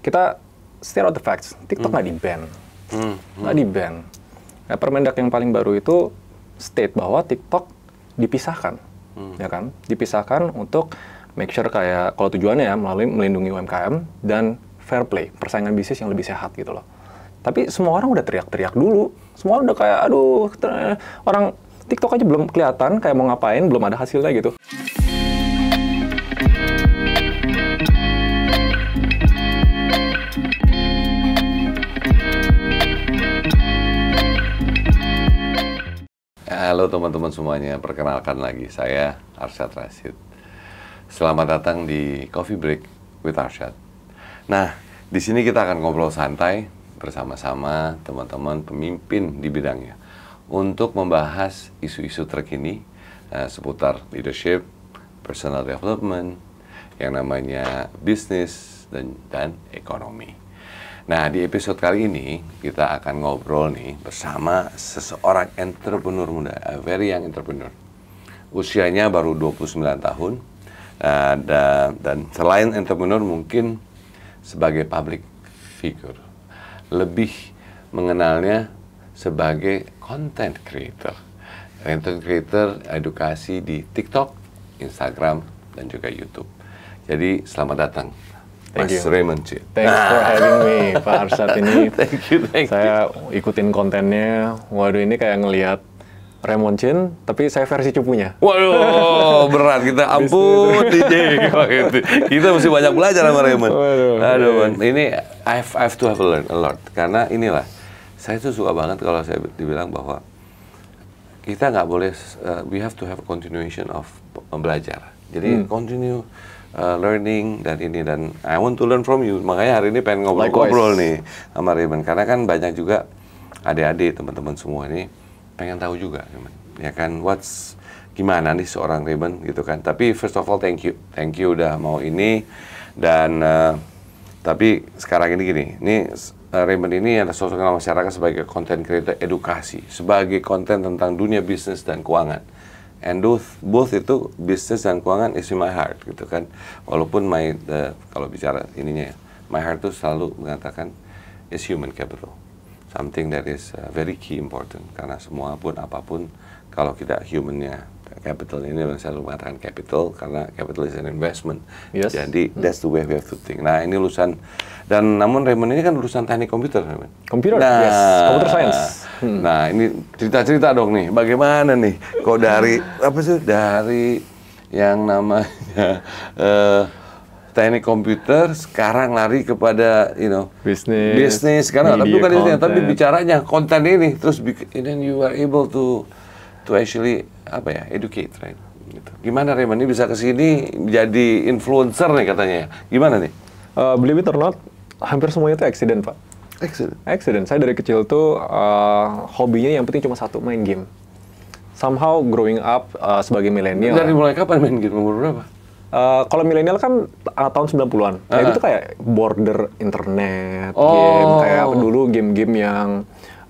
kita stare out the facts. TikTok hmm. nggak mm. di ban, hmm. nggak mm. mm. di ban. Nah, Permendak yang paling baru itu state bahwa TikTok dipisahkan, Mm. ya kan? Dipisahkan untuk make sure kayak kalau tujuannya ya melalui melindungi UMKM dan fair play, persaingan bisnis yang lebih sehat gitu loh. Tapi semua orang udah teriak-teriak dulu. Semua orang udah kayak aduh orang TikTok aja belum kelihatan kayak mau ngapain, belum ada hasilnya gitu. Halo teman-teman semuanya, perkenalkan lagi saya Arsyad Rashid. Selamat datang di Coffee Break with Arsyad. Nah, di sini kita akan ngobrol santai bersama-sama teman-teman pemimpin di bidangnya untuk membahas isu-isu terkini uh, seputar leadership, personal development, yang namanya bisnis dan dan ekonomi. Nah, di episode kali ini kita akan ngobrol nih bersama seseorang entrepreneur muda, a very young entrepreneur. Usianya baru 29 tahun. Uh, da, dan selain entrepreneur mungkin sebagai public figure, lebih mengenalnya sebagai content creator. Content creator edukasi di TikTok, Instagram, dan juga YouTube. Jadi selamat datang Thank Mas you. Raymond Chin. Thanks for ah. having me, Pak Arsat ini. thank you, thank you. saya ikutin kontennya. Waduh, ini kayak ngelihat Raymond Chin, tapi saya versi cupunya. Waduh, berat kita. Ampun, DJ. kita mesti banyak belajar sama Raymond. Waduh, Aduh, man. ini I have to have learned a lot. Karena inilah, saya tuh suka banget kalau saya dibilang bahwa kita nggak boleh, uh, we have to have a continuation of eh, belajar. Jadi, hmm. continue uh, learning dan ini dan I want to learn from you. Makanya hari ini pengen ngobrol-ngobrol nih sama Raymond karena kan banyak juga adik-adik teman-teman semua ini pengen tahu juga, Ya kan, what's gimana nih seorang Raymond gitu kan. Tapi first of all thank you, thank you udah mau ini dan uh, tapi sekarang ini gini, ini uh, Raymond ini ada sosok dalam masyarakat sebagai content creator edukasi, sebagai konten tentang dunia bisnis dan keuangan and both both itu bisnis dan keuangan is in my heart gitu kan walaupun my the, kalau bicara ininya ya my heart itu selalu mengatakan is human capital something that is uh, very key important karena semua pun apapun kalau tidak humannya capital ini yang saya mengatakan capital karena capital is an investment. Yes. Jadi hmm. that's the way we have to think. Nah ini lulusan dan namun Raymond ini kan lulusan teknik komputer. Raymond. Komputer. Nah, yes. Computer science. Hmm. Nah ini cerita-cerita dong nih. Bagaimana nih kok dari apa sih dari yang namanya uh, teknik komputer sekarang lari kepada you know bisnis bisnis sekarang tapi bukan itu tapi bicaranya konten ini terus and then you are able to to actually apa ya educate right gitu. gimana Raymond ini bisa kesini jadi influencer nih katanya ya? gimana nih uh, believe it or not hampir semuanya itu accident pak accident accident saya dari kecil tuh uh, hobinya yang penting cuma satu main game somehow growing up uh, sebagai milenial dari mulai kapan main game umur berapa Uh, kalau milenial kan uh, tahun 90-an. Uh -huh. Nah, itu ah, ah. kayak border internet, oh. game kayak dulu game-game yang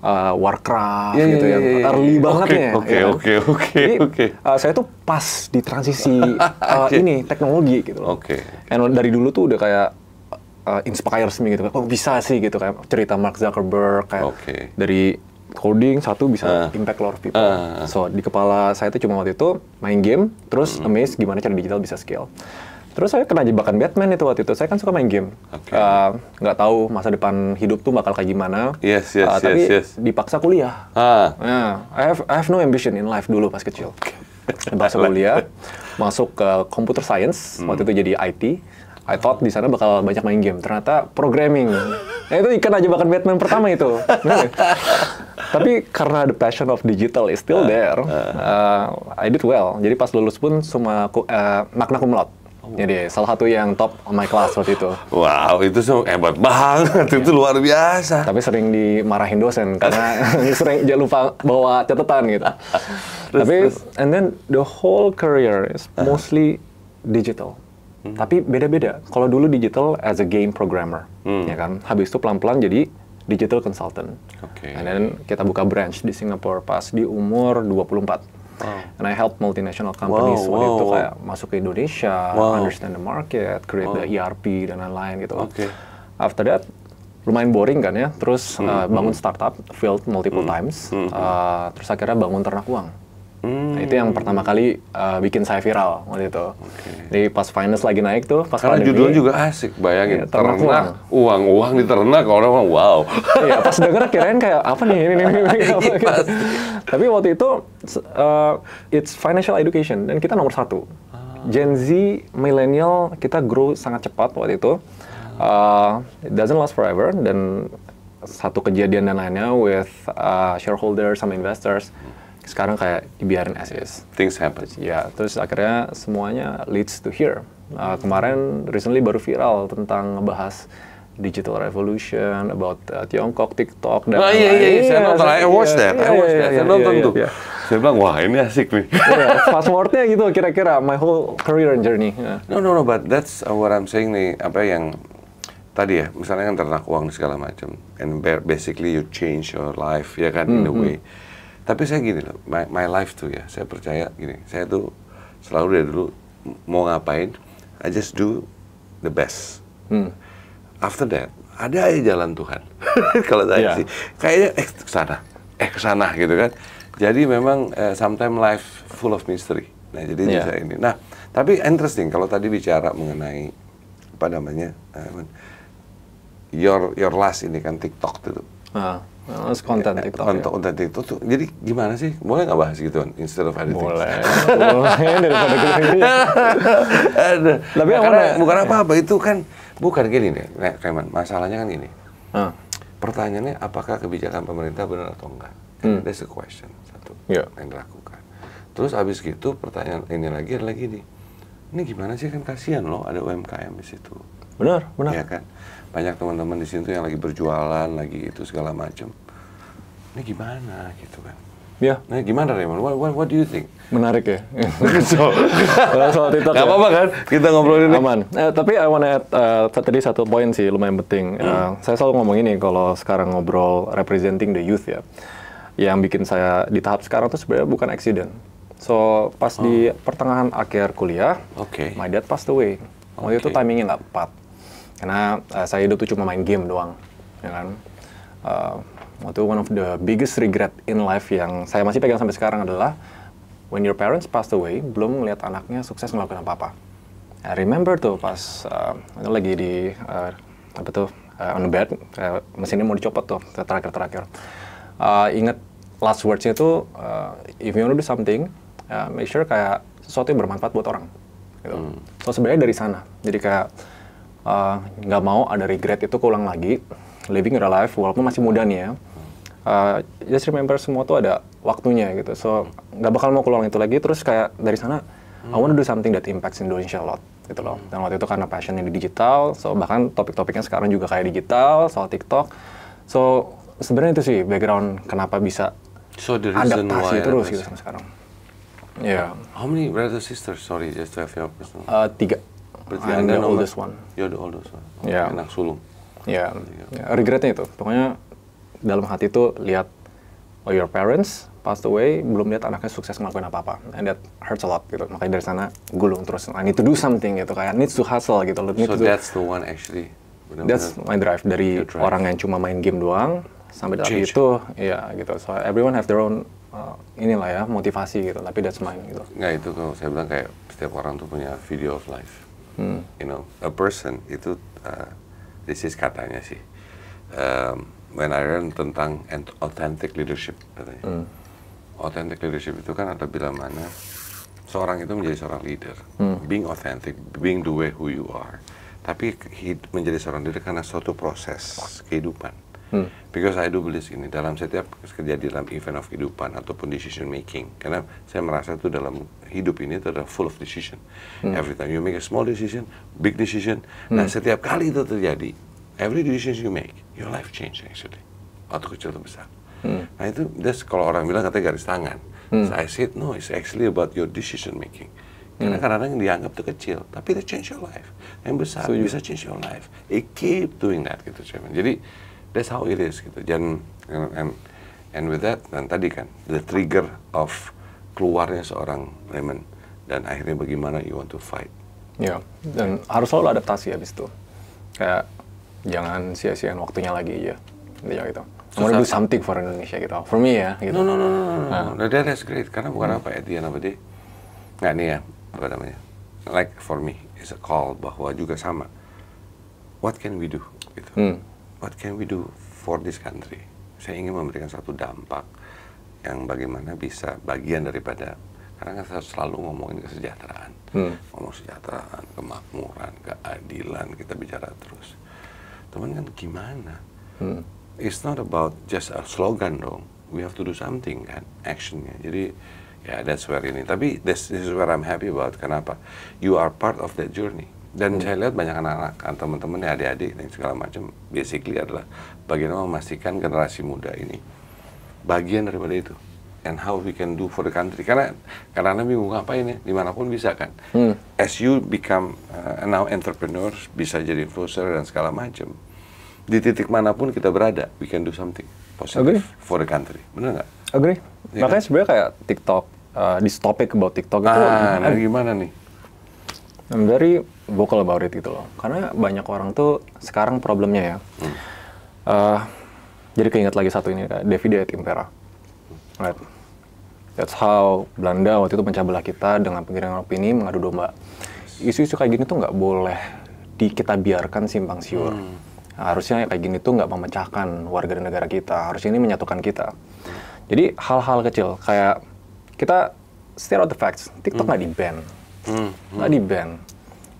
uh, Warcraft yeah, iya, gitu yeah, yang iya, iya. early yeah. banget okay, ya. Oke oke oke oke. Eh, saya tuh pas di transisi uh, eh, okay. ini teknologi gitu. Oke. Okay, okay. dari dulu tuh udah kayak uh, inspires sih gitu. Oh bisa sih gitu kayak cerita Mark Zuckerberg kayak okay. dari coding satu bisa uh, impact a lot of people. Uh, uh, so di kepala saya tuh cuma waktu itu main game, terus uh, amaze gimana cara digital bisa scale. Terus saya kena jebakan Batman itu waktu itu. Saya kan suka main game. Okay. Uh, eh, nggak tahu masa depan hidup tuh bakal kayak gimana. Yes, yes, uh, yes, tapi yes. dipaksa kuliah. Ah. Uh, I have I have no ambition in life dulu pas kecil. Okay. Dipaksa kuliah, masuk ke computer science. Hmm. Waktu itu jadi IT. I thought di sana bakal banyak main game. Ternyata programming. nah, itu ikan aja bahkan Batman pertama itu. tapi karena the passion of digital is still ah. there, uh, uh, I did well. Jadi pas lulus pun semua uh, nakna kumlot. Jadi salah satu yang top on my class waktu itu. Wow, itu so hebat banget. Yeah. Itu luar biasa. Tapi sering dimarahin dosen karena sering jangan lupa bawa catatan gitu. terus, Tapi terus. and then the whole career is ah. mostly digital. Hmm. Tapi beda-beda. Kalau dulu digital as a game programmer, hmm. ya kan. Habis itu pelan-pelan jadi digital consultant. Oke. Okay. And then kita buka branch di Singapura pas di umur 24. Wow. And I help multinational companies wow, waktu wow, itu wow. kayak masuk ke Indonesia, wow. understand the market, create wow. the ERP dan lain-lain gitu. Okay. After that lumayan boring kan ya, terus mm -hmm. uh, bangun startup, failed multiple mm -hmm. times, mm -hmm. uh, terus akhirnya bangun ternak uang. Hmm. Nah, itu yang pertama kali uh, bikin saya viral waktu itu. Okay. Jadi pas finance lagi naik tuh, pas Karena pandemi, judulnya juga asik, bayangin. Ya, ternak, ternak uang. uang, di ternak, orang orang wow. Iya, pas denger kirain kayak apa nih ini, ini, ini, ini iya, apa, gitu. Tapi waktu itu uh, it's financial education dan kita nomor satu. Ah. Gen Z, milenial kita grow sangat cepat waktu itu. Uh, it doesn't last forever dan satu kejadian dan lainnya with uh, shareholders some investors. Hmm sekarang kayak dibiarin as is. Things happen. Ya, terus akhirnya semuanya leads to here. Uh, kemarin recently baru viral tentang ngebahas digital revolution about uh, Tiongkok, TikTok dan ah, iya, lain-lain. Oh, iya, iya, saya nonton, iya, I watch that, I iya, watch that, saya nonton tuh. Saya bilang, wah ini asik nih. yeah, fast gitu kira-kira, my whole career and journey. Yeah. No, no, no, but that's uh, what I'm saying nih, apa yang tadi ya, misalnya kan ternak uang segala macam, and basically you change your life, ya kan, mm -hmm. in a mm-hmm. way. Tapi saya gini loh, my, my life tuh ya, saya percaya gini, saya tuh selalu dari dulu mau ngapain, I just do the best. Hmm. After that, ada aja jalan Tuhan. Kalau saya yeah. sih, kayaknya eh kesana, eh kesana gitu kan. Jadi memang uh, eh, sometimes life full of mystery. Nah, jadi yeah. bisa ini. Nah, tapi interesting kalau tadi bicara mengenai apa namanya? Uh, your your last ini kan TikTok itu. Uh. Ah. Mas konten ya, TikTok. Konten, ya. konten TikTok tuh. Jadi gimana sih? Boleh nggak bahas gitu kan? Instead of editing. Boleh. Boleh daripada kita. ini. Tapi nah, karena bukan apa-apa ya. itu kan bukan gini nih, Nek Reman. Masalahnya kan gini, Hmm. Pertanyaannya apakah kebijakan pemerintah benar atau enggak? Kan hmm. That's the question satu yeah. yang dilakukan. Terus abis gitu pertanyaan ini lagi adalah lagi nih. Ini gimana sih kan kasihan loh ada UMKM di situ. Benar, benar. Ya kan banyak teman-teman di sini tuh yang lagi berjualan lagi itu segala macam ini gimana gitu kan Ya. Nah, gimana Raymond? What, what, what do you think? Menarik ya. so, soal TikTok ya. apa-apa kan? Kita ngobrol ini. Aman. uh, tapi I wanna add, uh, tadi satu poin sih lumayan penting. Hmm. Uh, saya selalu ngomong ini kalau sekarang ngobrol representing the youth ya. Yang bikin saya di tahap sekarang tuh sebenarnya bukan accident. So, pas oh. di pertengahan akhir kuliah, okay. my dad passed away. Waktu okay. itu timingnya nggak tepat karena uh, saya hidup tuh cuma main game doang ya kan uh, eh, itu one of the biggest regret in life yang saya masih pegang sampai sekarang adalah when your parents passed away belum melihat anaknya sukses melakukan apa apa I remember tuh pas uh, lagi di uh, apa tuh uh, on the bed uh, mesinnya mau dicopot tuh terakhir terakhir uh, inget last wordsnya tuh uh, if you want to do something uh, make sure kayak sesuatu yang bermanfaat buat orang gitu. Hmm. So sebenarnya dari sana. Jadi kayak Ah, nggak uh, mau ada regret itu keulang lagi living your life walaupun masih muda nih ya uh, just remember semua tuh ada waktunya gitu so nggak bakal mau keulang itu lagi terus kayak dari sana hmm. I want to do something that impacts Indonesia a lot gitu loh dan waktu itu karena passionnya di digital so bahkan topik-topiknya sekarang juga kayak digital soal TikTok so sebenarnya itu sih background kenapa bisa so the adaptasi terus gitu sama sekarang ya yeah. how many brothers sisters sorry just to have your personal uh, tiga Berarti I'm the oldest one. You're the oldest one. Oh, yeah. Anak sulung. Ya. Yeah. Iya. yeah. Regretnya itu. Pokoknya dalam hati itu lihat oh, your parents passed away, belum lihat anaknya sukses ngelakuin apa-apa. And that hurts a lot gitu. Makanya dari sana gulung terus. I need to do something gitu. Kayak need to hustle gitu. Need so to that's do. the one actually. Benar that's my drive. Dari drive. orang yang cuma main game doang, sampai dari itu ya gitu so everyone have their own uh, inilah ya motivasi gitu tapi that's mine gitu nggak itu kalau saya bilang kayak setiap orang tuh punya video of life hmm. you know a person itu uh, this is katanya sih um, when I learn tentang authentic leadership katanya hmm. authentic leadership itu kan ada bila mana seorang itu menjadi seorang leader hmm. being authentic being the way who you are tapi menjadi seorang leader karena suatu proses kehidupan hmm. because I do believe ini dalam setiap kerja di dalam event of kehidupan ataupun decision making karena saya merasa itu dalam hidup ini itu adalah full of decision hmm. every time you make a small decision big decision nah, hmm. nah setiap kali itu terjadi every decision you make your life change actually atau kecil atau besar hmm. nah itu that's kalau orang bilang katanya garis tangan hmm. so I said no it's actually about your decision making karena hmm. kadang-kadang dianggap itu kecil, tapi itu change your life. Yang besar so, you... bisa change your life. It keep doing that gitu, Chairman. Jadi That's how it is gitu. Dan and, and, and with that dan tadi kan the trigger of keluarnya seorang Raymond dan akhirnya bagaimana you want to fight. Ya, yeah. dan harus selalu adaptasi habis itu. Kayak jangan sia-siain waktunya lagi ya, Intinya gitu. I want to do something for Indonesia gitu. For me ya gitu. No, no, no, no, no. Nah. that is great. Karena bukan hmm. apa, ya dia apa dia. Nah, ini ya, apa namanya. Like for me, is a call bahwa juga sama. What can we do? Gitu. Hmm what can we do for this country? Saya ingin memberikan satu dampak yang bagaimana bisa bagian daripada karena kita saya selalu ngomongin kesejahteraan, hmm. ngomong kesejahteraan, kemakmuran, keadilan kita bicara terus. Teman kan gimana? Hmm. It's not about just a slogan dong. We have to do something kan, actionnya. Jadi ya yeah, that's where ini. Tapi this, this is where I'm happy about. Kenapa? You are part of that journey dan hmm. saya lihat banyak anak-anak, teman-teman ya adik-adik dan segala macam, basically adalah bagaimana memastikan generasi muda ini bagian daripada itu and how we can do for the country karena karena bingung ngapain ya dimanapun bisa kan hmm. as you become uh, now entrepreneur bisa jadi influencer dan segala macam di titik manapun kita berada we can do something positive Agree. for the country benar nggak? Agree. Ya makanya kan? sebenarnya kayak TikTok uh, this topic about TikTok ah, itu nah, gimana nih? I'm very vocal about it gitu loh. Karena banyak orang tuh sekarang problemnya ya. Hmm. Uh, jadi keinget lagi satu ini, Davide et Impera. Right. That's how Belanda waktu itu pecah kita dengan pengiriman opini mengadu domba. Isu-isu kayak gini tuh nggak boleh di kita biarkan simpang siur. Hmm. harusnya kayak gini tuh nggak memecahkan warga negara kita. Harusnya ini menyatukan kita. Jadi hal-hal kecil kayak kita stare out the facts. TikTok hmm. nggak hmm. di ban Hmm, hmm. nggak di ban.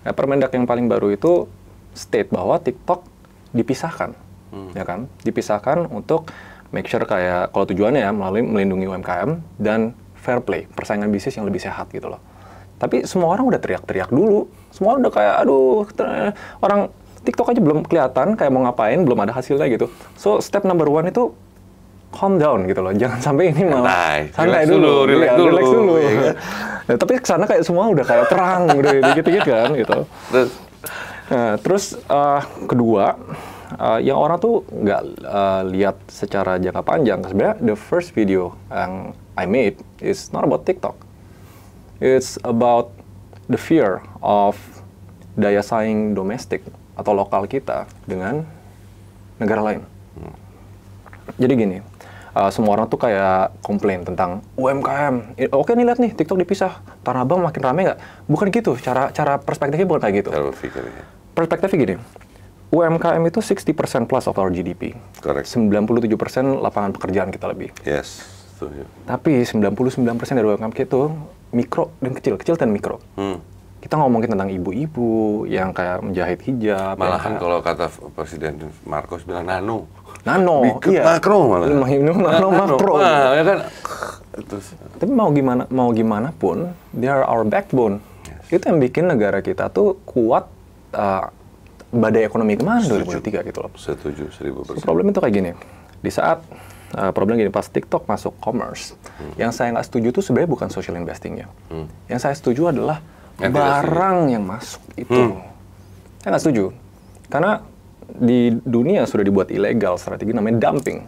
Nah, Permendak yang paling baru itu state bahwa TikTok dipisahkan, hmm. ya kan? Dipisahkan untuk make sure kayak kalau tujuannya ya melalui melindungi UMKM dan fair play, persaingan bisnis yang lebih sehat gitu loh. Tapi semua orang udah teriak-teriak dulu. Semua udah kayak aduh orang TikTok aja belum kelihatan kayak mau ngapain, belum ada hasilnya gitu. So step number one itu calm down gitu loh. Jangan sampai ini malah santai, dulu, dulu, relax, iya, dulu. Ya, kan? Nah, tapi sana kayak semua udah kayak terang, udah dikit-dikit kan gitu. Terus, nah, terus uh, kedua, uh, yang orang tuh nggak uh, lihat secara jangka panjang. Sebenarnya the first video yang I made is not about TikTok. It's about the fear of daya saing domestik atau lokal kita dengan negara lain. Hmm. Jadi gini, Eh, semua orang tuh kayak komplain tentang UMKM. Oke nih lihat nih TikTok dipisah, Tanah Abang makin rame nggak? Bukan gitu. Cara cara perspektifnya bukan kayak gitu. Iya. Perspektifnya gini. UMKM itu 60% plus of our GDP. Correct. 97% lapangan pekerjaan kita lebih. Yes. Setuju. Tapi 99% dari UMKM itu mikro dan kecil, kecil dan mikro. Hmm kita ngomongin tentang ibu-ibu yang kayak menjahit hijab. Malahan kayak... kalau kata Presiden Marcos bilang nano nano iya. makro malah nano makro nah, ya kan tapi mau gimana mau gimana pun they are our backbone yes. itu yang bikin negara kita tuh kuat uh, badai ekonomi dua ribu tiga gitu loh setuju seribu persen so, problem itu kayak gini di saat uh, problem gini pas TikTok masuk commerce hmm. yang saya nggak setuju tuh sebenarnya bukan social investingnya hmm. yang saya setuju adalah Yang barang yang masuk itu hmm. saya nggak setuju karena di dunia sudah dibuat ilegal strategi namanya dumping.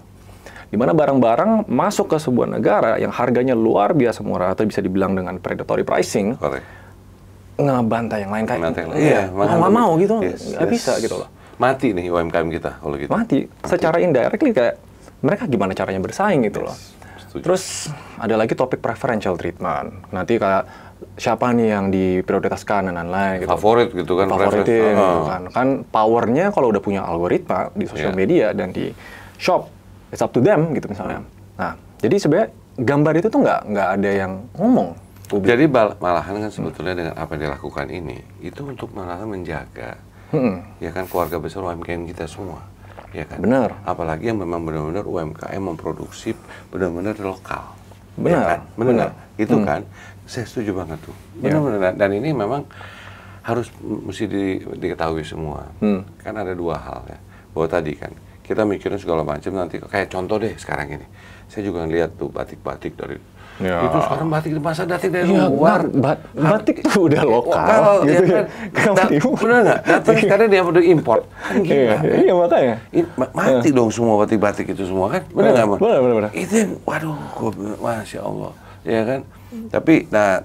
Di mana barang-barang masuk ke sebuah negara yang harganya luar biasa murah atau bisa dibilang dengan predatory pricing. Ngebantai yang lain kayak yang lain. Iya, iya mau nggak mau gitu. Yes, nggak yes. bisa gitu loh. Mati nih UMKM kita kalau gitu. Mati. Mati. Secara indirectly kayak mereka gimana caranya bersaing gitu yes. loh. Terus ada lagi topik preferential treatment. Nanti kayak siapa nih yang diprioritaskan dan lain-lain gitu. Favorit gitu kan. Favoritin gitu ah. kan. Kan powernya kalau udah punya algoritma di sosial yeah. media dan di shop, it's up to them gitu misalnya. Nah, jadi sebenarnya gambar itu tuh nggak nggak ada yang ngomong. Publik. Jadi malahan kan sebetulnya hmm. dengan apa yang dilakukan ini itu untuk malahan menjaga hmm. ya kan keluarga besar UMKM kita semua ya kan. Benar. Apalagi yang memang benar-benar UMKM memproduksi benar-benar lokal. Ya benar. Ya kan? Benar. benar. Itu hmm. kan. Saya setuju banget tuh. Ya. Benar-benar. Yeah. Dan ini memang harus mesti di, diketahui semua. Hmm. Kan ada dua hal ya. Bahwa tadi kan kita mikirin segala macam nanti kayak contoh deh sekarang ini. Saya juga ngeliat tuh batik-batik dari Ya. Itu sekarang batik di pasar, datik dari ya, luar. Bat, batik tuh udah lokal. Kalau gitu ya, kan, da, benar nggak? Iya. sekarang karena dia udah import. Kan gila. Gitu iya, kan? iya, iya makanya. It, mati uh. dong semua batik-batik itu semua kan? benar nggak? Uh, benar-benar Itu yang, waduh, wah masya Allah. Ya kan? Hmm. Tapi nah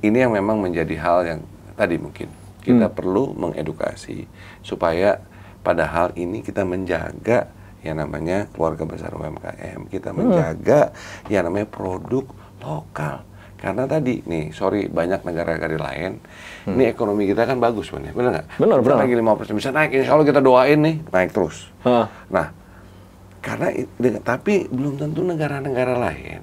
ini yang memang menjadi hal yang tadi mungkin kita hmm. perlu mengedukasi supaya pada hal ini kita menjaga yang namanya keluarga besar UMKM, kita hmm. menjaga yang namanya produk lokal. Karena tadi nih, sorry banyak negara-negara lain, hmm. ini ekonomi kita kan bagus bener, ya. bener nggak? Bener, bener. Lagi lima persen bisa naik, insya Allah kita doain nih naik terus. Ha. Nah, karena tapi belum tentu negara-negara lain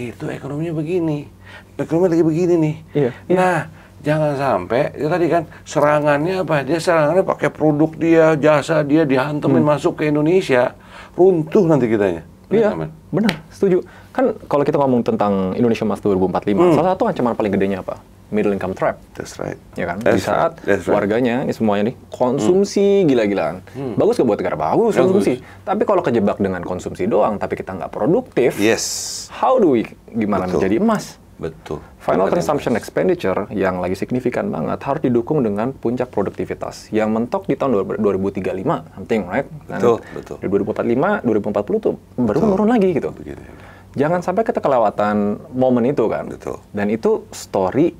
itu ekonominya begini, ekonomi lagi begini nih. Iya. iya. Nah, jangan sampai ya tadi kan serangannya apa? Dia serangannya pakai produk dia, jasa dia dihantemin hmm. masuk ke Indonesia, runtuh nanti kitanya. Iya, benar, setuju. Kan kalau kita ngomong tentang Indonesia Mas 2045, hmm. salah satu ancaman paling gedenya apa? middle income trap. That's right. Ya kan? That's Di saat right. warganya ini semuanya nih konsumsi hmm. gila-gilaan. Hmm. Bagus ke buat negara? Bagus, yeah, konsumsi. Tapi kalau kejebak dengan konsumsi doang tapi kita nggak produktif. Yes. How do we gimana Betul. menjadi emas? Betul. Final Betul. consumption Betul. expenditure yang lagi signifikan banget harus didukung dengan puncak produktivitas yang mentok di tahun 2035 something right? Dan betul, betul. Di 2045, 2040 tuh baru betul. menurun lagi gitu. Begitu. Jangan sampai kita kelewatan momen itu kan. Betul. Dan itu story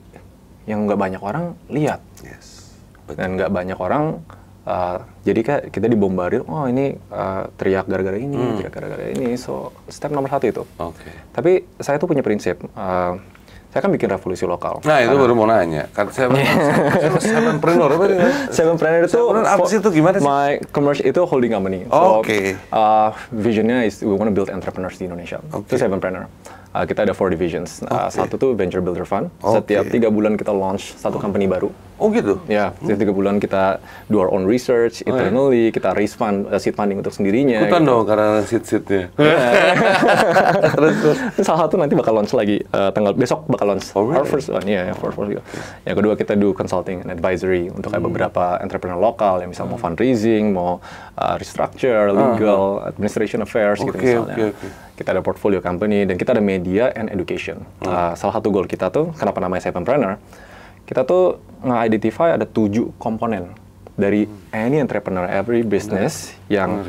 yang nggak banyak orang lihat yes. Betul. dan nggak banyak orang uh, jadi kayak kita dibombardir oh ini uh, teriak gara-gara ini hmm. teriak gara-gara ini so step nomor satu itu okay. tapi saya tuh punya prinsip uh, saya kan bikin revolusi lokal. Nah itu baru mau nanya. Kan saya entrepreneur apa itu? Entrepreneur itu apa sih itu gimana sih? My commercial itu holding company. So, Oke. Okay. Uh, visionnya is we want to build entrepreneurs di Indonesia. Okay. Seven entrepreneur. Uh, kita ada four divisions. Okay. Uh, satu tuh venture builder fund. Okay. Setiap tiga bulan kita launch satu oh. company baru. Oh gitu. Ya, hmm. tiga bulan kita do our own research oh, ya? internally, iya. kita raise fund, uh, seed funding untuk sendirinya. Ikutan gitu. dong karena seed-seednya. terus, salah satu nanti bakal launch lagi uh, tanggal besok bakal launch oh, really? our first one, ya, yeah, for for one. Yang kedua kita do consulting and advisory untuk hmm. beberapa entrepreneur lokal yang misal hmm. mau fundraising, mau uh, restructure, ah, legal, uh administration affairs okay, gitu misalnya. Okay, okay kita ada portfolio company, dan kita ada media and education. Hmm. Uh, salah satu goal kita tuh, kenapa namanya Sevenpreneur, kita tuh nge-identify ada tujuh komponen dari any entrepreneur, every business yang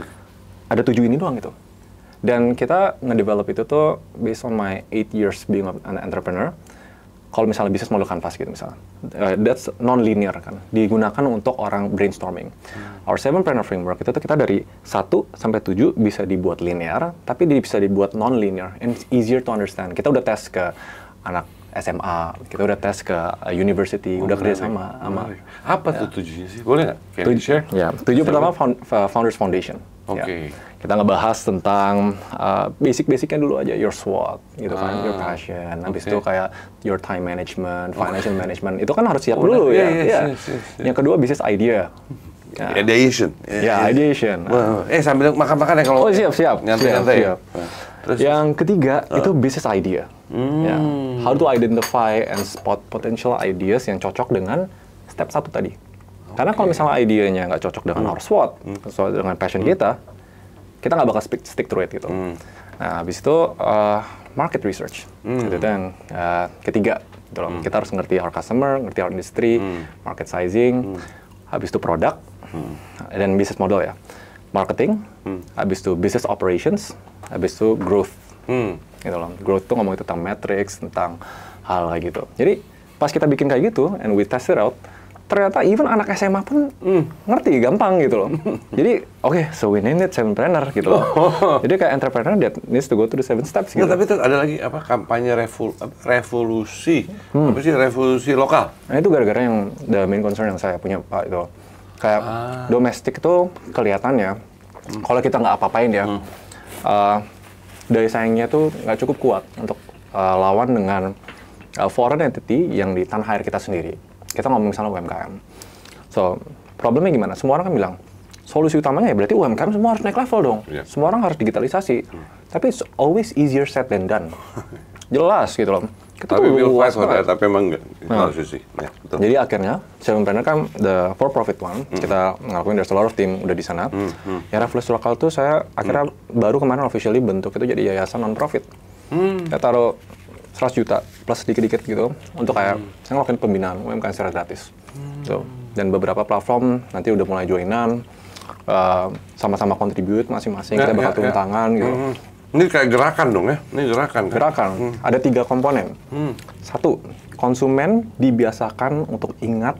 ada tujuh ini doang gitu. Dan kita ngedevelop itu tuh based on my eight years being an entrepreneur. Kalau misalnya bisnis model kanvas gitu misalnya, uh, that's non-linear kan, digunakan untuk orang brainstorming. Hmm. Our seven planner framework itu tuh kita dari satu sampai tujuh bisa dibuat linear, tapi bisa dibuat non-linear and it's easier to understand. Kita udah tes ke anak SMA, kita udah tes ke uh, university, oh, udah kerja sama sama. Apa ya. tuh tujuannya sih? Boleh nggak? Tujuh, share? Ya, tujuh pertama found, uh, Founders Foundation. Ya. Oke. Okay. Ya. Kita ngebahas tentang uh, basic-basicnya dulu aja, your SWOT, gitu ah, kan, your ah, passion. Habis okay. itu kayak your time management, oh. financial management. Itu kan harus siap oh, dulu ya. Yeah, yeah. Yeah, ya, ya, Yang kedua business idea. Ya. Ideation. Ya, yeah, ideation. Eh sambil makan-makan ya kalau. Oh siap siap. Nyantai-nyantai. Siap, siap. Ya. Terus, yang ketiga uh. itu business idea. Hmm. Ya. How to identify and spot potential ideas yang cocok dengan step satu tadi. Okay. Karena kalau misalnya idenya nggak cocok dengan hmm. our SWOT, hmm. dengan passion hmm. kita, kita nggak bakal stick, to it gitu. Hmm. Nah, habis itu uh, market research. Hmm. Itu yang uh, ketiga, gitu hmm. kita harus ngerti our customer, ngerti our industry, hmm. market sizing, hmm. habis itu produk, hmm. dan business model ya marketing, hmm. abis itu business operations, abis itu growth. Hmm. Gitu loh. Growth tuh ngomong tentang metrics, tentang hal kayak gitu. Jadi pas kita bikin kayak gitu and we test it out, ternyata even anak SMA pun hmm. ngerti gampang gitu loh. Jadi oke, okay, so we need seven planner gitu loh. Oh. Jadi kayak entrepreneur that needs to go through the seven steps gitu. Nah, tapi ada lagi apa kampanye revol revolusi, hmm. apa sih revolusi lokal? Nah itu gara-gara yang the main concern yang saya punya Pak itu Kayak ah. domestik tuh kelihatannya hmm. kalau kita nggak apa-apain ya hmm. uh, daya saingnya tuh nggak cukup kuat untuk uh, lawan dengan uh, foreign entity yang di tanah air kita sendiri. Kita ngomong misalnya UMKM. So problemnya gimana? Semua orang kan bilang solusi utamanya ya berarti UMKM semua harus naik level dong. Yeah. Semua orang harus digitalisasi. Hmm. Tapi it's always easier said than done. Jelas gitu loh kita tapi will fight for that, tapi emang enggak. Nah. Harus sih. Ya, betul. Jadi akhirnya, Seven Planner kan the for profit one. Mm. Kita ngelakuin dari seluruh tim udah di sana. Mm. hmm Ya Raffles Lokal tuh saya akhirnya mm. baru kemarin officially bentuk itu jadi yayasan non profit. Mm. Saya taruh 100 juta plus sedikit-dikit gitu untuk kayak mm. saya ngelakuin pembinaan UMKM secara gratis. Mm. So, gitu. dan beberapa platform nanti udah mulai joinan eh, sama-sama uh, sama -sama contribute masing-masing yeah, kita bakal yeah, turun yeah. tangan gitu. Mm -hmm ini kayak gerakan dong ya? Ini gerakan kan? Gerakan. Hmm. Ada tiga komponen. Hmm. Satu, konsumen dibiasakan untuk ingat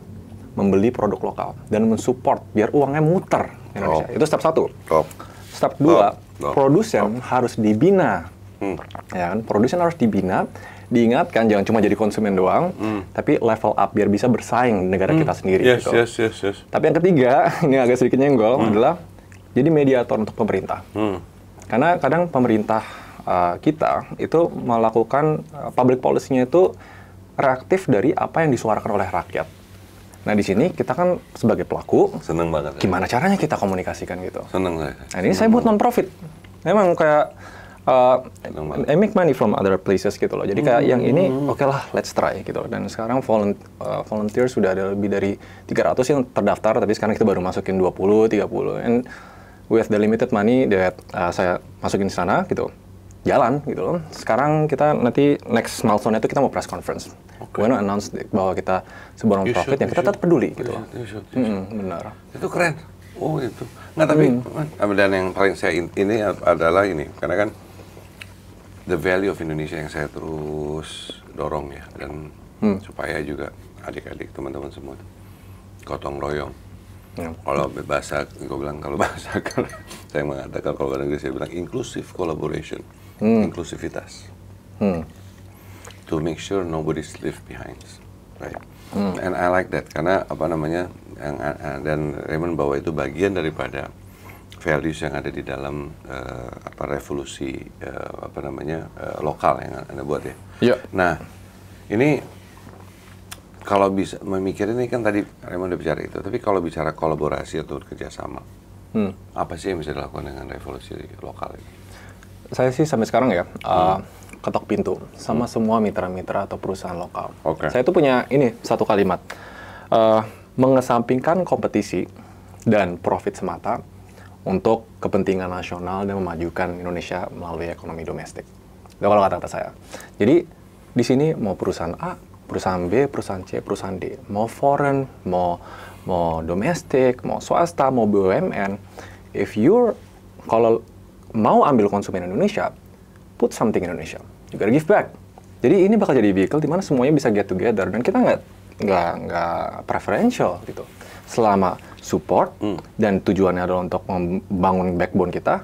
membeli produk lokal dan mensupport biar uangnya muter Indonesia. Ya, oh. Ya? Itu step satu. Oh. Step dua, oh. produsen oh. harus dibina. Hmm. Ya kan? Produsen harus dibina diingatkan jangan cuma jadi konsumen doang, hmm. tapi level up biar bisa bersaing negara hmm. kita sendiri. Yes, gitu. yes, yes, yes. Tapi yang ketiga, ini agak sedikit nyenggol hmm. adalah jadi mediator untuk pemerintah. Hmm. Karena kadang pemerintah uh, kita itu melakukan uh, public policy-nya itu reaktif dari apa yang disuarakan oleh rakyat. Nah di sini kita kan sebagai pelaku, seneng banget. Ya. Gimana caranya kita komunikasikan gitu? Seneng saya. Nah ini seneng saya buat non profit. Memang kayak uh, I make money from other places gitu loh. Jadi kayak hmm. yang ini mm-hmm. oke okay lah let's try gitu Dan sekarang volunteer, volunteer sudah ada lebih dari 300 yang terdaftar, tapi sekarang kita baru masukin 20, 30. And with the limited money that uh, saya masukin di sana gitu jalan gitu loh. Sekarang kita nanti next milestone itu kita mau press conference. Okay. announce bahwa kita sebuah non profit yang kita tetap peduli gitu You gitu. Mm benar. Itu keren. Oh itu. Nggak tapi mm. dan yang paling saya in, ini adalah ini karena kan the value of Indonesia yang saya terus dorong ya dan hmm. supaya juga adik-adik teman-teman semua gotong royong Ya. Kalau bahasa, gue bilang kalau bahasa kan, saya mengatakan kalau bahasa Inggris saya bilang inclusive collaboration, hmm. inklusivitas. Hmm. To make sure nobody's left behind, right? Hmm. And I like that karena apa namanya yang, dan Raymond bahwa itu bagian daripada values yang ada di dalam uh, apa revolusi uh, apa namanya uh, lokal yang anda buat ya. Yeah. Nah ini kalau bisa memikirin ini kan tadi Raymond udah bicara itu, tapi kalau bicara kolaborasi atau kerjasama, hmm. apa sih yang bisa dilakukan dengan revolusi lokal ini? Saya sih sampai sekarang ya hmm. uh, ketok pintu sama hmm. semua mitra-mitra atau perusahaan lokal. Okay. Saya itu punya ini satu kalimat uh, mengesampingkan kompetisi dan profit semata untuk kepentingan nasional dan memajukan Indonesia melalui ekonomi domestik. Itu kalau kata-kata saya. Jadi di sini mau perusahaan A perusahaan B, perusahaan C, perusahaan D, mau foreign, mau mau domestik, mau swasta, mau BUMN, if you're kalau mau ambil konsumen Indonesia, put something Indonesia. You gotta give back. Jadi ini bakal jadi vehicle di mana semuanya bisa get together dan kita nggak nggak nggak preferential gitu. Selama support hmm. dan tujuannya adalah untuk membangun backbone kita,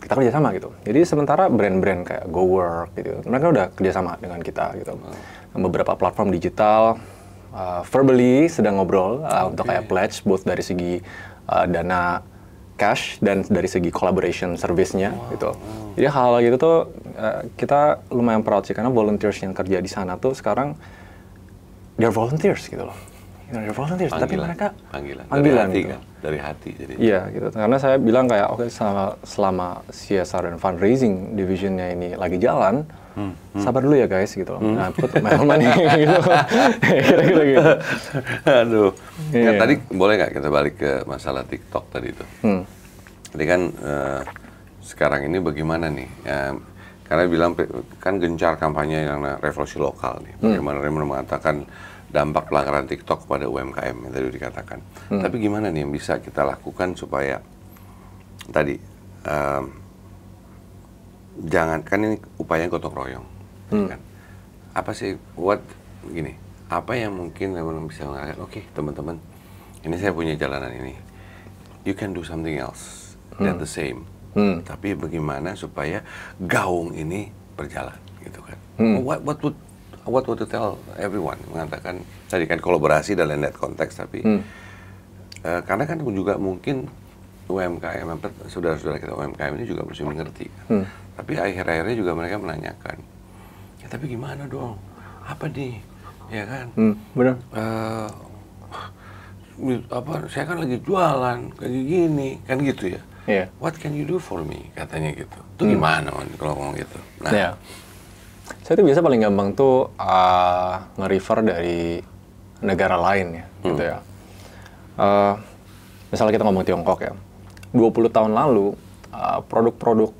kita kerja sama gitu. Jadi sementara brand-brand kayak GoWork gitu, mereka udah kerja sama dengan kita gitu. Beberapa platform digital, uh, verbally sedang ngobrol uh, okay. Ah, untuk kayak pledge, both dari segi uh, dana cash dan dari segi collaboration service-nya wow. gitu. Jadi hal-hal gitu tuh uh, kita lumayan proud sih karena volunteers yang kerja di sana tuh sekarang they're volunteers gitu loh. Nah, revolusi Sendiri, tapi mereka panggilan, panggilan dari hati, gitu. kan? dari hati jadi. Iya gitu, karena saya bilang kayak oke okay, selama, selama CSR dan fundraising divisionnya ini lagi jalan, hmm, hmm. sabar dulu ya guys gitu hmm. nah put my money gitu, kira-kira gitu. Aduh, yeah. ya, kan tadi boleh nggak kita balik ke masalah TikTok tadi itu? Hmm. Jadi kan uh, sekarang ini bagaimana nih? Uh, karena bilang kan gencar kampanye yang revolusi lokal nih, hmm. bagaimana hmm. mengatakan dampak pelanggaran TikTok kepada UMKM yang tadi dikatakan. Hmm. Tapi gimana nih yang bisa kita lakukan supaya tadi um, jangankan ini upaya gotong royong, ya hmm. kan? Apa sih buat gini? Apa yang mungkin teman-teman bisa mengatakan? Oke, okay, teman-teman, ini saya punya jalanan ini. You can do something else hmm. than the same. Hmm. Tapi bagaimana supaya gaung ini berjalan, gitu kan? Hmm. What, what would what would to tell everyone mengatakan tadi kan kolaborasi dalam net konteks tapi hmm. uh, karena kan juga mungkin UMKM saudara-saudara kita UMKM ini juga mesti mengerti hmm. tapi akhir-akhirnya juga mereka menanyakan ya tapi gimana dong apa nih ya kan hmm, benar uh, apa saya kan lagi jualan kayak gini kan gitu ya yeah. what can you do for me katanya gitu itu hmm. gimana man, kalau ngomong gitu nah yeah. Saya tuh biasa paling gampang tuh uh, nge-refer dari negara lain ya, hmm. gitu ya. Uh, ah, misalnya kita ngomong Tiongkok ya, 20 tahun lalu produk ah, produk-produk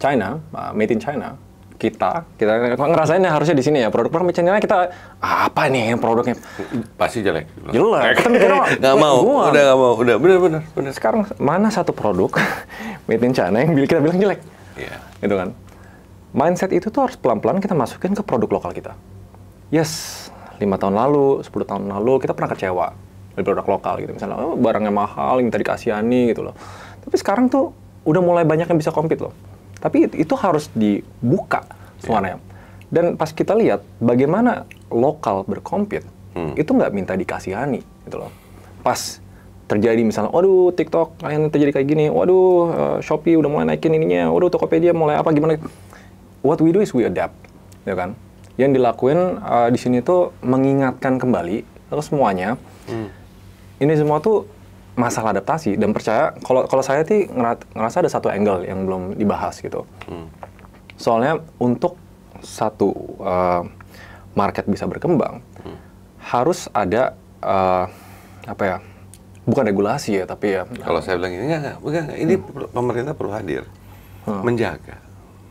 China, uh, made in China, kita, kita ngerasainnya harusnya di sini ya produk produk China kita apa nih produknya? Pasti jelek. Jelek. Kan kita mikirnya nggak mau. Gua. Udah nggak mau. Udah bener bener bener. Sekarang mana satu produk made in China yang kita bilang jelek? Iya. Yeah. Gitu kan mindset itu tuh harus pelan-pelan kita masukin ke produk lokal kita. Yes, lima tahun lalu, 10 tahun lalu kita pernah kecewa dari produk lokal gitu. Misalnya oh, barangnya mahal, yang minta dikasihani gitu loh. Tapi sekarang tuh udah mulai banyak yang bisa compete loh. Tapi itu harus dibuka semuanya. Yeah. Dan pas kita lihat bagaimana lokal berkompet, hmm. itu nggak minta dikasihani gitu loh. Pas terjadi misalnya, waduh TikTok kalian terjadi kayak gini, waduh eh, Shopee udah mulai naikin ininya, waduh Tokopedia mulai apa gimana what we do is we adapt, ya kan? Yang dilakuin uh, di sini tuh mengingatkan kembali terus semuanya. Hmm. Ini semua tuh masalah adaptasi dan percaya kalau kalau saya sih ngerasa ada satu angle yang belum dibahas gitu. Hmm. Soalnya untuk satu uh, market bisa berkembang hmm. harus ada uh, apa ya? Bukan regulasi ya, tapi ya. Kalau saya bilang ini enggak, enggak, enggak ini hmm. pemerintah perlu hadir hmm. menjaga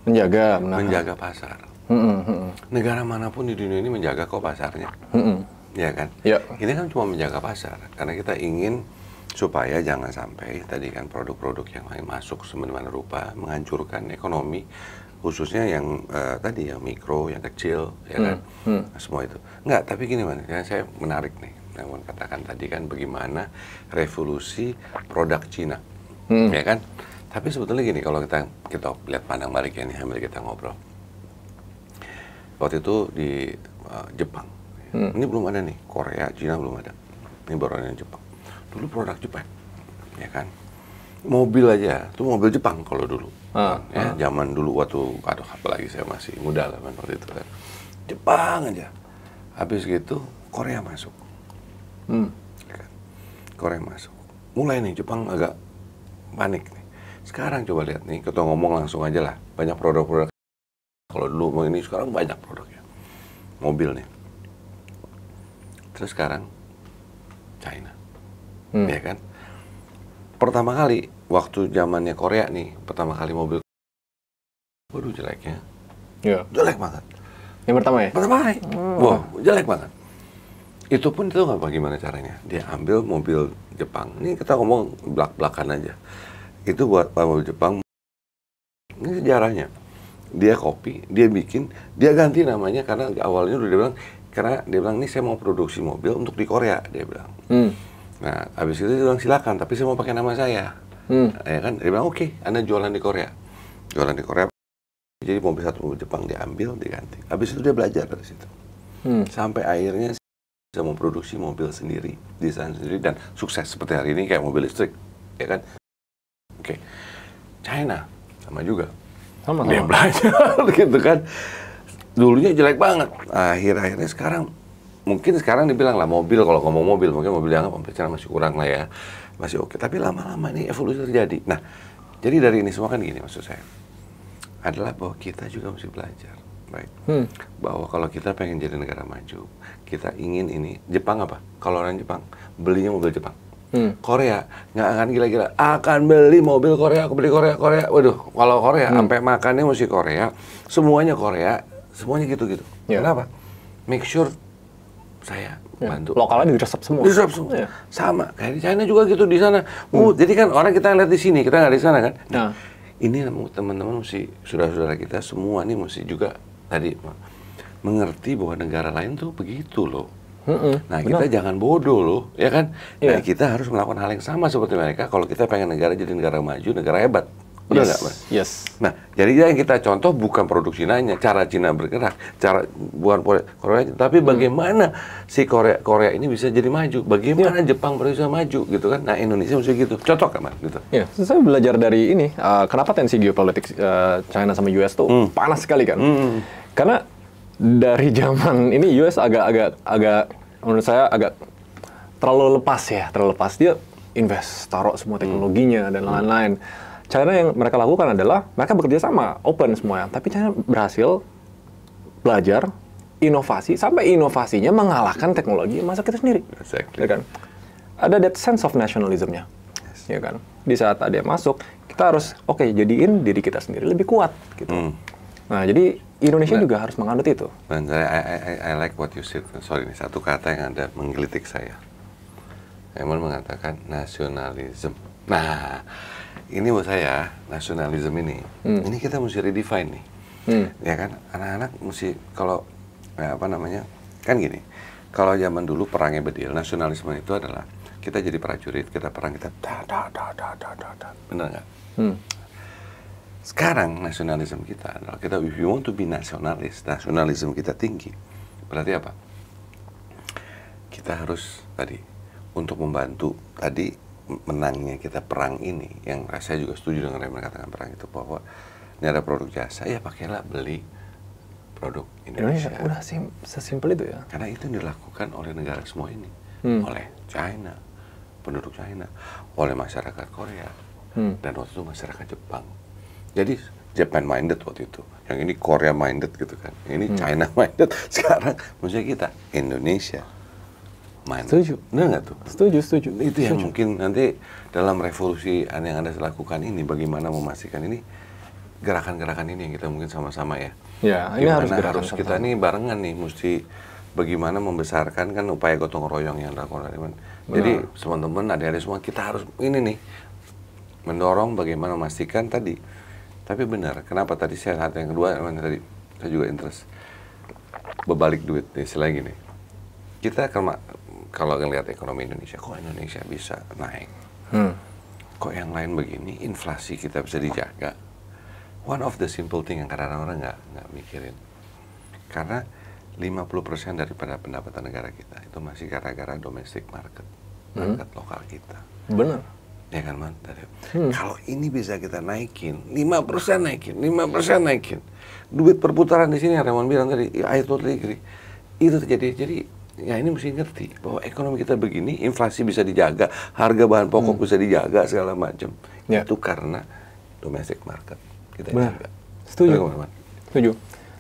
menjaga menahan. menjaga pasar. Hmm, hmm. Negara manapun di dunia ini menjaga kok pasarnya, hmm. ya kan? Ya. Ini kan cuma menjaga pasar karena kita ingin supaya jangan sampai tadi kan produk-produk yang lain masuk semena rupa menghancurkan ekonomi khususnya yang uh, tadi yang mikro yang kecil ya kan hmm. semua itu nggak tapi gini man ya, saya menarik nih namun katakan tadi kan bagaimana revolusi produk Cina hmm. ya kan tapi sebetulnya gini, kalau kita kita lihat pandang balik ya nih, sambil kita ngobrol. Waktu itu di uh, Jepang, hmm. ini belum ada nih, Korea, Cina belum ada. Ini baru ada Jepang. Dulu produk Jepang, ya kan? Mobil aja, itu mobil Jepang kalau dulu. Ah, ya, ah. zaman dulu waktu, aduh apalagi saya masih muda lah kan waktu itu kan. Jepang aja. Habis gitu, Korea masuk. Hmm. Ya kan? Korea masuk. Mulai nih Jepang agak panik sekarang coba lihat nih, kita ngomong langsung aja lah. Banyak produk-produk. Kalau dulu mau ini sekarang banyak produknya. Mobil nih. Terus sekarang China. Hmm. Ya kan? Pertama kali waktu zamannya Korea nih, pertama kali mobil Waduh jeleknya. Yeah. Jelek banget. Yang pertama ya? Pertama kali. Hmm. Wah, wow, jelek banget. Itu pun itu nggak bagaimana caranya. Dia ambil mobil Jepang. Ini kita ngomong belak-belakan aja itu buat pabrik Jepang ini sejarahnya dia kopi dia bikin dia ganti namanya karena awalnya udah dia bilang karena dia bilang ini saya mau produksi mobil untuk di Korea dia bilang hmm. nah habis itu dia bilang silakan tapi saya mau pakai nama saya hmm. ya kan dia bilang oke okay, anda jualan di Korea jualan di Korea jadi mobil satu mobil Jepang diambil diganti habis itu dia belajar dari situ hmm. sampai akhirnya bisa memproduksi mobil sendiri desain sendiri dan sukses seperti hari ini kayak mobil listrik ya kan Oke. Okay. China sama juga. Sama, sama. Dia belajar gitu kan. Dulunya jelek banget. Akhir-akhirnya sekarang mungkin sekarang dibilang lah mobil kalau ngomong mobil mungkin mobil dianggap pembicaraan masih kurang lah ya. Masih oke, okay. tapi lama-lama ini evolusi terjadi. Nah, jadi dari ini semua kan gini maksud saya. Adalah bahwa kita juga mesti belajar. Right. Hmm. Bahwa kalau kita pengen jadi negara maju, kita ingin ini. Jepang apa? Kalau orang Jepang, belinya mobil Jepang hmm. Korea nggak akan gila-gila akan beli mobil Korea aku beli Korea Korea waduh kalau Korea hmm. sampai makannya mesti Korea semuanya Korea semuanya gitu-gitu yeah. kenapa make sure saya yeah. bantu lokalnya diresap semua diresap semua yeah. sama kayak di China juga gitu di sana hmm. uh, jadi kan orang kita lihat di sini kita nggak di sana kan nah. nah. ini teman-teman mesti saudara-saudara kita semua nih mesti juga tadi mengerti bahwa negara lain tuh begitu loh mm hmm nah benar. kita jangan bodoh loh, ya kan? Yeah. Nah iya. kita harus melakukan hal yang sama seperti mereka kalau kita pengen negara jadi negara maju, negara hebat. Benar yes. Gak, Mas? Yes. Nah, jadi yang kita contoh bukan produksi nanya, cara Cina bergerak, cara bukan Korea, tapi hmm. bagaimana si Korea Korea ini bisa jadi maju, bagaimana yeah. Jepang bisa maju gitu kan? Nah, Indonesia mesti gitu. Contoh kan, Mas? Gitu. Iya, yeah. saya belajar dari ini, uh, kenapa tensi geopolitik uh, China sama US tuh mm. panas sekali kan? Hmm. Karena dari zaman ini US agak-agak agak menurut saya agak terlalu lepas ya, terlalu lepas dia invest taruh semua hmm. teknologinya hmm. dan lain-lain. China yang mereka lakukan adalah mereka bekerja sama open semua ya, tapi China berhasil belajar inovasi sampai inovasinya mengalahkan teknologi masa kita sendiri. Exactly. Ya kan? Ada that sense of nationalismnya. Yes. Ya kan? Di saat ada yang masuk, kita harus oke okay, jadiin diri kita sendiri lebih kuat gitu. Hmm. Nah, jadi Indonesia Benar. juga harus menganut itu. Benar, I, I, I like what you said. Sorry, ini satu kata yang ada menggelitik saya. Emon mengatakan nasionalisme. Nah, ini buat saya nasionalisme ini, hmm. ini kita mesti redefine nih, hmm. ya kan? Anak-anak mesti kalau ya apa namanya, kan gini, kalau zaman dulu perangnya bedil, nasionalisme itu adalah kita jadi prajurit, kita perang kita da da da da da da, da. benar nggak? Hmm. Sekarang nasionalisme kita adalah kita if you want to be nasionalis, nasionalisme kita tinggi. Berarti apa? Kita harus tadi untuk membantu tadi menangnya kita perang ini yang saya juga setuju dengan yang mengatakan perang itu bahwa ini ada produk jasa ya pakailah beli produk Indonesia. Ya, Indonesia udah sim sesimpel itu ya. Karena itu dilakukan oleh negara semua ini, hmm. oleh China, penduduk China, oleh masyarakat Korea, hmm. dan waktu itu masyarakat Jepang jadi Japan minded waktu itu. Yang ini Korea minded gitu kan. ini hmm. China minded. Sekarang maksudnya kita Indonesia minded. Setuju. nah, nggak tuh? Setuju, setuju. Itu setuju. yang mungkin nanti dalam revolusi yang Anda lakukan ini, bagaimana memastikan ini gerakan-gerakan ini yang kita mungkin sama-sama ya. Ya, ini harus, harus sama. kita nih barengan nih, mesti bagaimana membesarkan kan upaya gotong royong yang dilakukan teman. Jadi teman-teman adik ada semua kita harus ini nih mendorong bagaimana memastikan tadi tapi benar, kenapa tadi saya kata yang kedua, yang tadi saya juga interest berbalik duit nih selain gini. Kita kalau ngelihat ekonomi Indonesia, kok Indonesia bisa naik? Hmm. Kok yang lain begini, inflasi kita bisa dijaga? One of the simple thing yang kadang-kadang orang nggak nggak mikirin. Karena 50% daripada pendapatan negara kita itu masih gara-gara domestic market, hmm. market hmm. lokal kita. Benar ya kan man ya. hmm. kalau ini bisa kita naikin lima persen naikin lima persen naikin duit perputaran di sini Raymond bilang tadi I totally agree itu terjadi jadi ya ini mesti ngerti bahwa ekonomi kita begini inflasi bisa dijaga harga bahan pokok hmm. bisa dijaga segala macam ya. itu karena domestic market kita Benar. jaga setuju Benar, setuju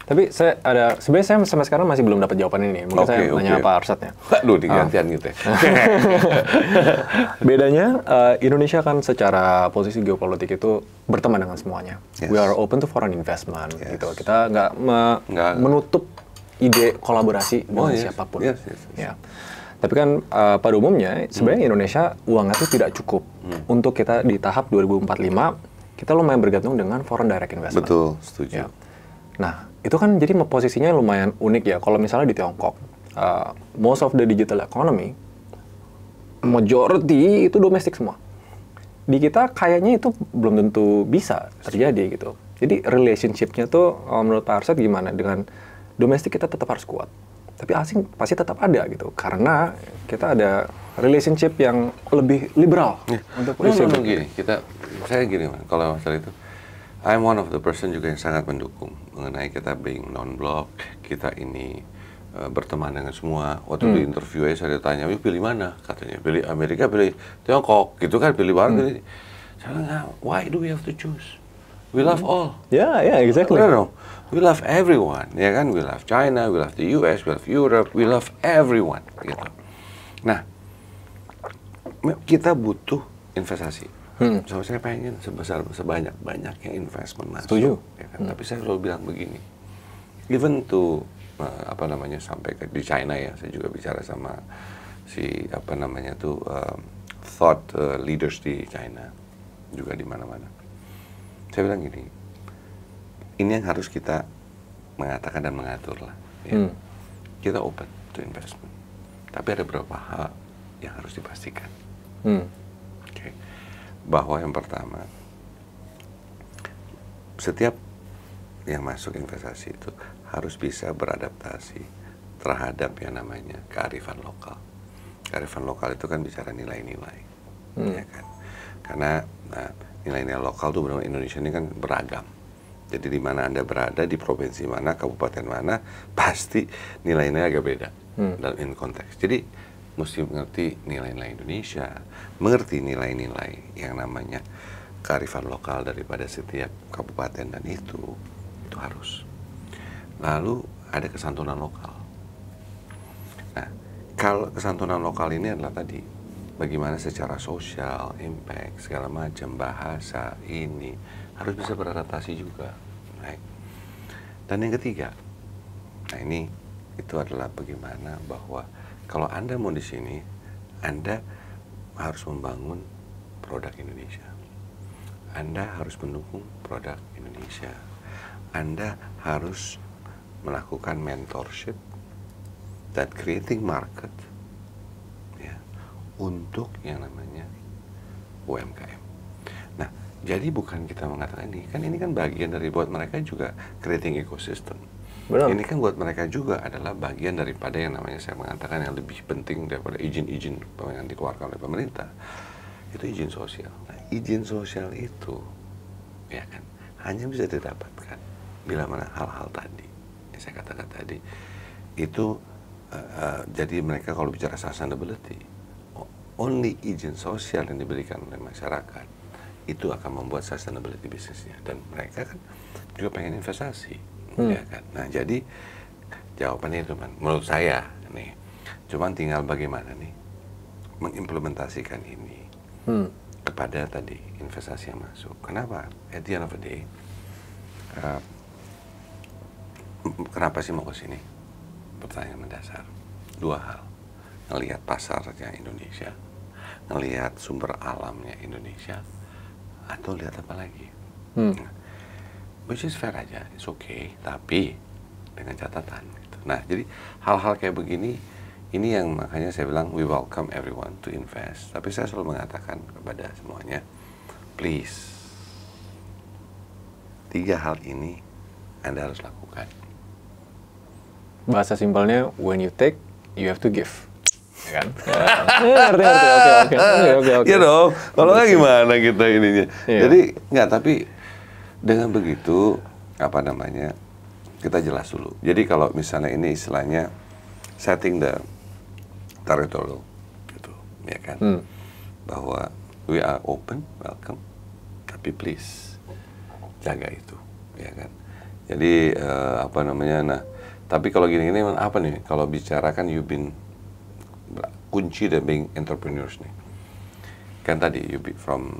tapi saya ada sebenarnya saya sampai sekarang masih belum dapat jawaban ini. Mungkin okay, saya okay. nanya apa Arsatnya. Aduh, digantian ah. uh. gitu. Ya. Bedanya uh, Indonesia kan secara posisi geopolitik itu berteman dengan semuanya. Yes. We are open to foreign investment yes. gitu. Kita nggak me menutup ide kolaborasi dengan oh, yes. siapapun. Yes, yes, yes. Ya. Tapi kan uh, pada umumnya sebenarnya hmm. Indonesia uangnya itu tidak cukup hmm. untuk kita di tahap 2045 kita lumayan bergantung dengan foreign direct investment. Betul, setuju. Ya. Nah, itu kan jadi posisinya lumayan unik ya kalau misalnya di Tiongkok uh, most of the digital economy majority itu domestik semua di kita kayaknya itu belum tentu bisa terjadi gitu jadi relationshipnya tuh um, menurut Pak Arsad gimana dengan domestik kita tetap harus kuat tapi asing pasti tetap ada gitu karena kita ada relationship yang lebih liberal ya. untuk no, no, no, gini kita saya gini kalau masalah itu I'm one of the person juga yang sangat mendukung mengenai kita being non blok kita ini uh, berteman dengan semua waktu hmm. di interview saya ditanya yuk pilih mana katanya pilih Amerika pilih Tiongkok gitu kan pilih barat hmm. saya bilang why do we have to choose we love hmm. all yeah yeah exactly no, no. we love everyone ya kan we love China we love the US we love Europe we love everyone gitu nah kita butuh investasi Hmm. So saya pengen sebesar sebanyak banyaknya investment masuk. Setuju. Ya kan? hmm. Tapi saya selalu bilang begini, even to uh, apa namanya sampai ke di China ya, saya juga bicara sama si apa namanya tuh uh, thought uh, leaders di China juga di mana-mana. Saya bilang gini, ini yang harus kita mengatakan dan mengatur lah. Ya. Hmm. Kita open to investment, tapi ada beberapa hal yang harus dipastikan. Hmm bahwa yang pertama setiap yang masuk investasi itu harus bisa beradaptasi terhadap yang namanya kearifan lokal. Kearifan lokal itu kan bicara nilai-nilai, hmm. ya kan? Karena nah, nilai-nilai lokal tuh benar Indonesia ini kan beragam. Jadi di mana anda berada di provinsi mana, kabupaten mana, pasti nilai-nilai agak beda hmm. dalam konteks. Jadi mesti mengerti nilai-nilai Indonesia, mengerti nilai-nilai yang namanya kearifan lokal daripada setiap kabupaten dan itu itu harus. Lalu ada kesantunan lokal. Nah, kalau kesantunan lokal ini adalah tadi bagaimana secara sosial, impact, segala macam bahasa ini harus bisa beradaptasi juga. Right? Dan yang ketiga, nah ini itu adalah bagaimana bahwa kalau Anda mau di sini, Anda harus membangun produk Indonesia. Anda harus mendukung produk Indonesia. Anda harus melakukan mentorship dan creating market ya, untuk yang namanya UMKM. Nah, jadi bukan kita mengatakan ini, kan ini kan bagian dari buat mereka juga creating ecosystem. Benar. Ini kan buat mereka juga adalah bagian daripada yang namanya saya mengatakan yang lebih penting daripada izin-izin yang dikeluarkan oleh pemerintah. Itu izin sosial. Nah, izin sosial itu ya kan hanya bisa didapatkan bila mana hal-hal tadi yang saya katakan tadi itu uh, uh, jadi mereka kalau bicara sustainability only izin sosial yang diberikan oleh masyarakat itu akan membuat sustainability bisnisnya dan mereka kan juga pengen investasi hmm. ya kan. Nah jadi jawabannya itu menurut saya nih, cuman tinggal bagaimana nih mengimplementasikan ini hmm. kepada tadi investasi yang masuk. Kenapa? At the end of the day, uh, kenapa sih mau ke sini? Pertanyaan mendasar. Dua hal. Ngelihat pasarnya Indonesia, ngelihat sumber alamnya Indonesia, atau lihat apa lagi? Hmm. Nah, which is fair aja, it's okay, tapi dengan catatan. Gitu. Nah, jadi hal-hal kayak begini, ini yang makanya saya bilang we welcome everyone to invest. Tapi saya selalu mengatakan kepada semuanya, please, tiga hal ini Anda harus lakukan. Bahasa simpelnya, when you take, you have to give ya kan? Ya, oke, oke, oke, oke. Iya dong, kalau nggak gimana kita ininya. Yeah. Jadi nggak, tapi dengan begitu apa namanya? Kita jelas dulu. Jadi kalau misalnya ini istilahnya setting the territory gitu, ya kan? Hmm. Bahwa we are open, welcome, tapi please jaga itu, ya kan? Jadi uh, apa namanya? Nah, tapi kalau gini-gini apa nih? Kalau bicara kan you been kunci dari being entrepreneurs nih. Kan tadi you be from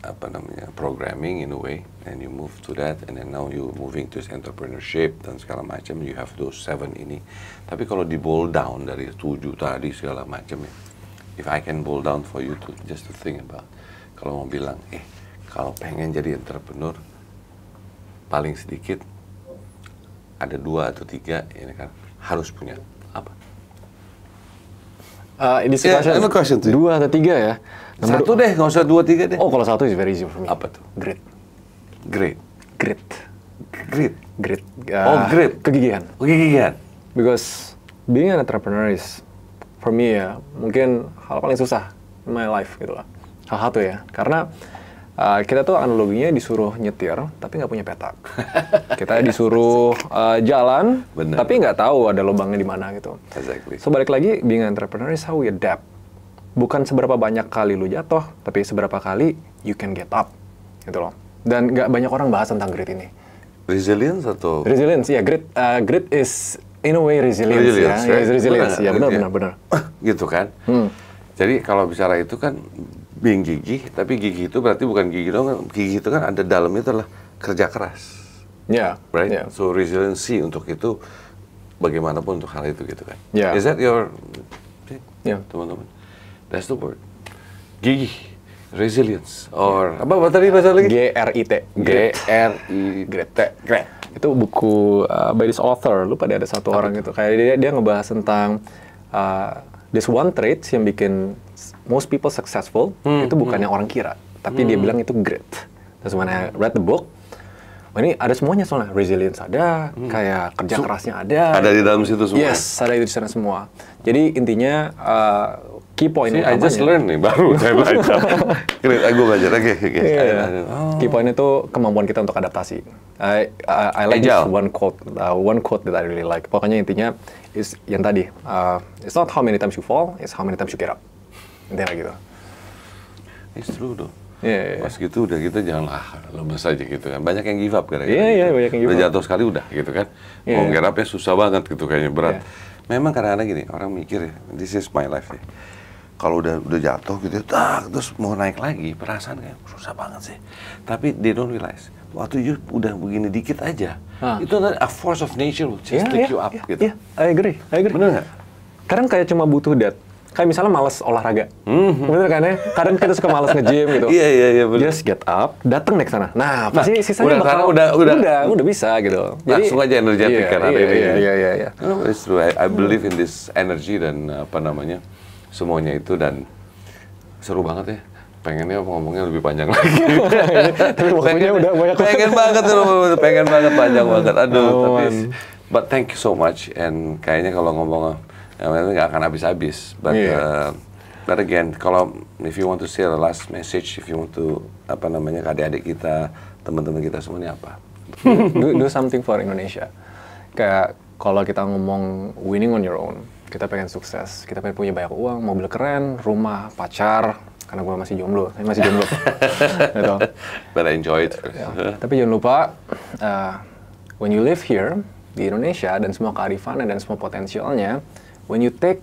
apa namanya programming in a way and you move to that and then now you moving to entrepreneurship dan segala macam you have those seven ini tapi kalau di boil down dari tujuh tadi segala macam ya if I can boil down for you to just to think about kalau mau bilang eh kalau pengen jadi entrepreneur paling sedikit ada dua atau tiga ini kan harus punya uh, yeah, question, Dua atau tiga ya? Nomor satu deh, nggak usah dua tiga deh. Oh, kalau satu is very easy for me. Apa tuh? Grit. Grit. Grit. Grit. Grit. Uh, oh, ah, grit. Kegigihan. Kegigihan. Because being an entrepreneur is for me ya mungkin hal paling susah in my life gitu lah. hal-hal satu ya, karena Eh, kita tuh analoginya disuruh nyetir tapi nggak punya petak kita disuruh uh, jalan Bener. tapi nggak tahu ada lubangnya di mana gitu exactly. so balik lagi being an entrepreneur is how we adapt bukan seberapa banyak kali lu jatuh tapi seberapa kali you can get up gitu loh dan nggak banyak orang bahas tentang grit ini resilience atau resilience ya yeah, grit uh, grit is in a way resilience, ya. resilience ya right? yeah, resilience iya, benar, ya benar benar gitu kan hmm. jadi kalau bicara itu kan being gigih, tapi gigih itu berarti bukan gigih dong, gigih itu kan ada dalamnya itu adalah kerja keras. Ya. Yeah. Right? Yeah. So resiliency untuk itu bagaimanapun untuk hal itu gitu kan. Yeah. Is that your yeah. teman-teman? That's the word. Gigih, resilience or ya. apa, apa tadi bahasa lagi? G R I T. G R I T. Great. Itu buku uh, by this author. lu pada ada satu apa orang itu. Kayak dia dia ngebahas tentang uh, this one trait yang bikin most people successful hmm. itu bukannya hmm. orang kira, tapi hmm. dia bilang itu grit. Terus when I read the book, oh ini ada semuanya soalnya resilience ada, hmm. kayak kerja so, kerasnya ada. Ada di dalam situ semua. Yes, ada di sana semua. Jadi intinya uh, key point See, I just learn nih baru saya belajar. Ah, Gue belajar oke okay, oke. Okay. Iya. Yeah. Oh. Key point itu kemampuan kita untuk adaptasi. I I, I like Agile. this one quote uh, one quote that I really like. Pokoknya intinya is yang tadi uh, it's not how many times you fall, it's how many times you get up intinya gitu ini seru tuh Yeah, yeah, iya. Pas gitu udah kita gitu jangan lah lemes aja gitu kan. Banyak yang give up kan. Iya, gitu. iya, banyak yang give up. Udah jatuh sekali udah gitu kan. Yeah, Mau yeah. Iya. ya susah banget gitu kayaknya berat. Yeah. Memang kadang-kadang gini, orang mikir ya, this is my life ya. Kalau udah udah jatuh gitu, tak, terus mau naik lagi, perasaan kayak susah banget sih. Tapi they don't realize, waktu you udah begini dikit aja, huh. Ah. itu a force of nature will just yeah, lift yeah, you up yeah, gitu. Yeah, I agree, I agree. Bener nggak? Karena kayak cuma butuh that kayak misalnya males olahraga. Mm-hmm. Bener kan ya? Kadang kita suka males nge-gym gitu. Iya, iya, iya. Just get up, datang naik sana. Nah, nah pasti nah, sisanya udah, bakal... Kan, udah, udah, udah, udah bisa gitu. Jadi, langsung aja energetik iya, kan hari iya, ini. Iya, iya, iya. iya. No, oh, it's true. I, I believe in this energy dan apa namanya, semuanya itu dan seru banget ya pengennya ngomongnya lebih panjang lagi. tapi pokoknya udah banyak pengen banget tuh, pengen banget panjang banget aduh oh, tapi man. but thank you so much and kayaknya kalau ngomong yang ini nggak akan habis-habis. But yeah. uh, but again, kalau if you want to share the last message, if you want to apa namanya adik-adik kita, teman-teman kita semuanya apa? do, do something for Indonesia. Kayak kalau kita ngomong winning on your own, kita pengen sukses, kita pengen punya banyak uang, mobil keren, rumah, pacar, karena gue masih jomblo, saya eh, masih jomblo. gitu. But I enjoy it. Ya. Tapi jangan lupa, uh, when you live here, di Indonesia dan semua kearifannya dan semua potensialnya, when you take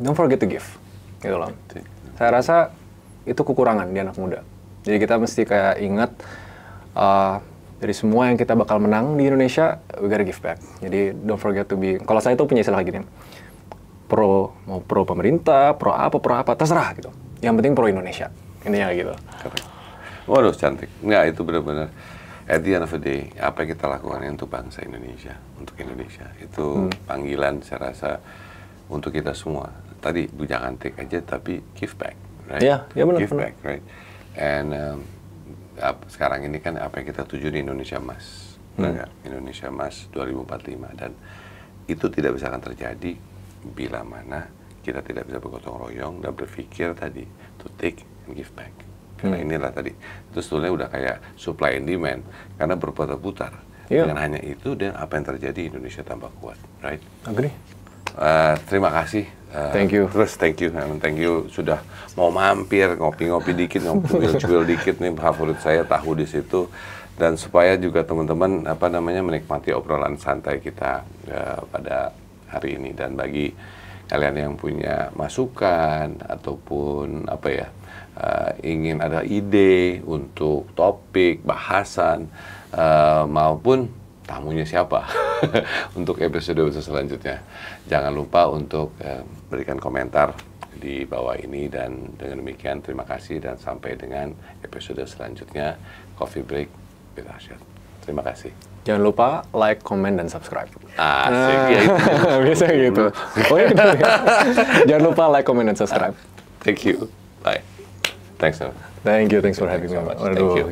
don't forget to give gitu loh saya rasa itu kekurangan di anak muda jadi kita mesti kayak ingat uh, dari semua yang kita bakal menang di Indonesia we gotta give back jadi don't forget to be kalau saya itu punya istilah gini pro mau pro pemerintah pro apa pro apa terserah gitu yang penting pro Indonesia Ini yang gitu waduh cantik nggak itu benar-benar at the end of the day apa yang kita lakukan untuk bangsa Indonesia untuk Indonesia itu hmm. panggilan saya rasa untuk kita semua. Tadi jangan take aja tapi give back, right? Iya, yeah, yeah, benar. Give bener. back, right? And um, sekarang ini kan apa yang kita tuju di Indonesia Mas? hmm. Indonesia Emas 2045 dan itu tidak bisa akan terjadi bila mana kita tidak bisa bergotong royong dan berpikir tadi to take and give back. Karena hmm. inilah tadi itu sebetulnya udah kayak supply and demand karena berputar-putar. Yeah. Dengan hanya itu dan apa yang terjadi Indonesia tambah kuat, right? Agree. Uh, terima kasih. Uh, thank you. Terus thank you, man. thank you sudah mau mampir ngopi-ngopi dikit, ngopi-ngopi dikit nih favorit saya tahu di situ dan supaya juga teman-teman apa namanya menikmati obrolan santai kita uh, pada hari ini dan bagi kalian yang punya masukan ataupun apa ya uh, ingin ada ide untuk topik bahasan uh, maupun tamunya siapa untuk episode-episode selanjutnya. Jangan lupa untuk eh, berikan komentar di bawah ini dan dengan demikian terima kasih dan sampai dengan episode selanjutnya Coffee Break with Asyad. Terima kasih. Jangan lupa like, comment, dan subscribe. ah, ya itu. gitu. Oh, ya. Jangan lupa like, comment, dan subscribe. Thank you. Bye. Thanks. Thank you. Thanks for having me. So Thank you.